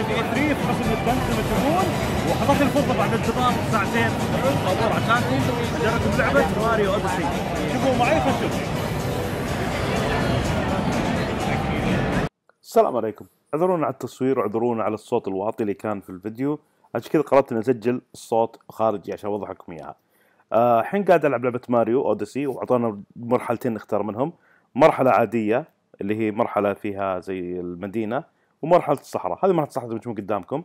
الحين في 3 إيه؟ في قسم البنك زي ما تشوفون وحضرت الفرصه بعد انتظار ساعتين طابور عشان اجرب لعبه ماريو اوديسي شوفوا معي فشل السلام عليكم اعذرونا على التصوير واعذرونا على الصوت الواطي اللي كان في الفيديو عشان كذا قررت اني اسجل الصوت خارجي عشان اوضح لكم اياها آه، الحين قاعد العب لعبه ماريو اوديسي واعطونا مرحلتين نختار منهم مرحله عاديه اللي هي مرحله فيها زي المدينه ومرحله الصحراء هذه مرحله الصحراء زي ما تشوفون قدامكم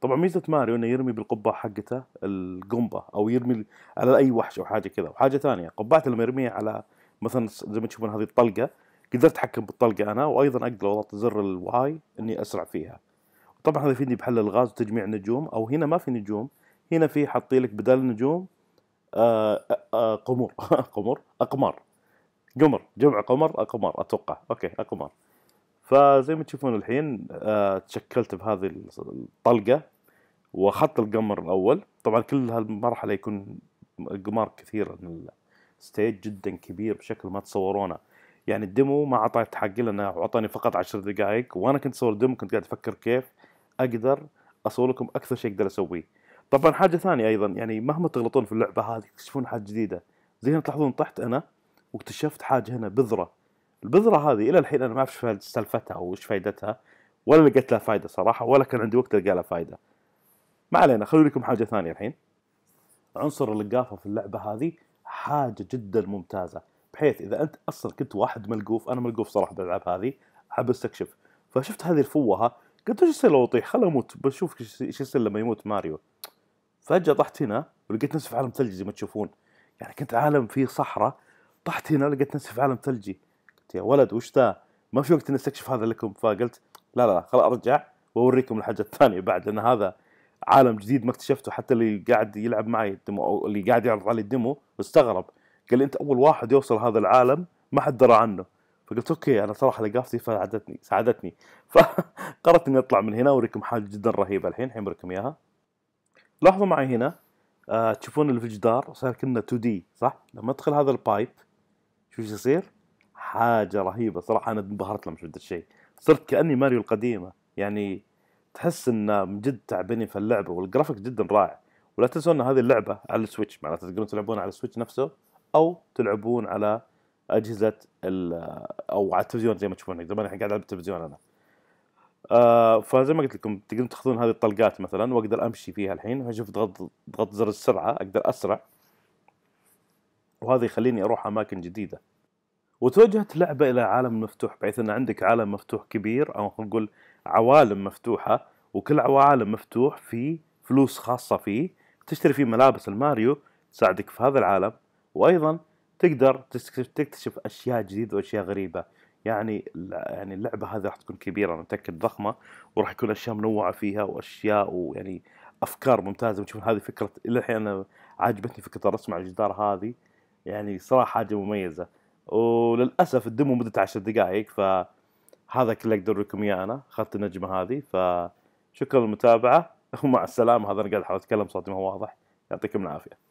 طبعا ميزه ماريو انه يرمي بالقبعه حقته القنبه او يرمي على اي وحش او حاجه كذا وحاجه ثانيه قبعته لما يرميها على مثلا زي ما تشوفون هذه الطلقه قدرت اتحكم بالطلقه انا وايضا اقدر اضغط زر الواي اني اسرع فيها طبعا هذا يفيدني بحل الغاز وتجميع النجوم او هنا ما في نجوم هنا في حاطين لك بدل النجوم قمر آه، آه، آه، قمور قمر اقمار قمر جمع قمر اقمار اتوقع اوكي اقمار فزي ما تشوفون الحين آه، تشكلت بهذه الطلقه واخذت القمر الاول طبعا كل هالمرحله يكون قمار كثير من الستيج جدا كبير بشكل ما تصورونه يعني الديمو ما اعطيت حقي لانه اعطاني فقط عشر دقائق وانا كنت اصور ديمو كنت قاعد افكر كيف اقدر اصور لكم اكثر شيء اقدر اسويه طبعا حاجه ثانيه ايضا يعني مهما تغلطون في اللعبه هذه تكتشفون حاجه جديده زي هنا تلاحظون طحت انا واكتشفت حاجه هنا بذره البذره هذه الى الحين انا ما اعرف سالفتها او ايش فائدتها ولا لقيت لها فائده صراحه ولا كان عندي وقت القى لها فائده ما علينا لكم حاجه ثانيه الحين عنصر اللقافه في اللعبه هذه حاجه جدا ممتازه بحيث اذا انت اصلا كنت واحد ملقوف انا ملقوف صراحه بالالعاب هذه احب استكشف فشفت هذه الفوهه قلت ايش يصير لو اطيح خليني اموت بشوف ايش يصير لما يموت ماريو فجاه طحت هنا ولقيت نفسي في عالم ثلجي زي ما تشوفون يعني كنت عالم فيه صحراء طحت هنا لقيت نفسي في عالم ثلجي يا ولد وش ذا ما في وقت نستكشف هذا لكم فقلت لا لا خلاص ارجع واوريكم الحاجه الثانيه بعد لان هذا عالم جديد ما اكتشفته حتى اللي قاعد يلعب معي الدمو او اللي قاعد يعرض علي الدمو استغرب قال لي انت اول واحد يوصل هذا العالم ما حد درى عنه فقلت اوكي انا صراحه لقافتي فساعدتني ساعدتني فقررت اني اطلع من هنا اوريكم حاجه جدا رهيبه الحين الحين بوريكم اياها لاحظوا معي هنا آه تشوفون اللي في الجدار صار كنا 2 دي صح لما ادخل هذا البايب شو يصير حاجه رهيبه صراحه انا انبهرت لما شفت الشيء صرت كاني ماريو القديمه يعني تحس ان من جد تعبانين في اللعبه والجرافيك جدا رائع ولا تنسوا ان هذه اللعبه على السويتش معناته تقدرون تلعبون على السويتش نفسه او تلعبون على اجهزه او على التلفزيون زي ما تشوفون زمان الحين قاعد العب التلفزيون انا آه فزي ما قلت لكم تقدرون تاخذون هذه الطلقات مثلا واقدر امشي فيها الحين اشوف ضغط ضغط زر السرعه اقدر اسرع وهذا يخليني اروح اماكن جديده وتوجهت اللعبة إلى عالم مفتوح بحيث أن عندك عالم مفتوح كبير أو نقول عوالم مفتوحة وكل عوالم مفتوح فيه فلوس خاصة فيه تشتري فيه ملابس الماريو تساعدك في هذا العالم وأيضا تقدر تكتشف أشياء جديدة وأشياء غريبة يعني يعني اللعبة هذه راح تكون كبيرة أنا متأكد ضخمة وراح يكون أشياء منوعة فيها وأشياء ويعني أفكار ممتازة بتشوف هذه فكرة إلى الحين أنا عاجبتني فكرة الرسم على الجدار هذه يعني صراحة حاجة مميزة وللاسف الدمو مدة عشر دقائق فهذا كله اقدر لكم اياه انا اخذت النجمه هذه فشكرا للمتابعه ومع السلامه هذا انا قاعد احاول اتكلم صوتي ما هو واضح يعطيكم العافيه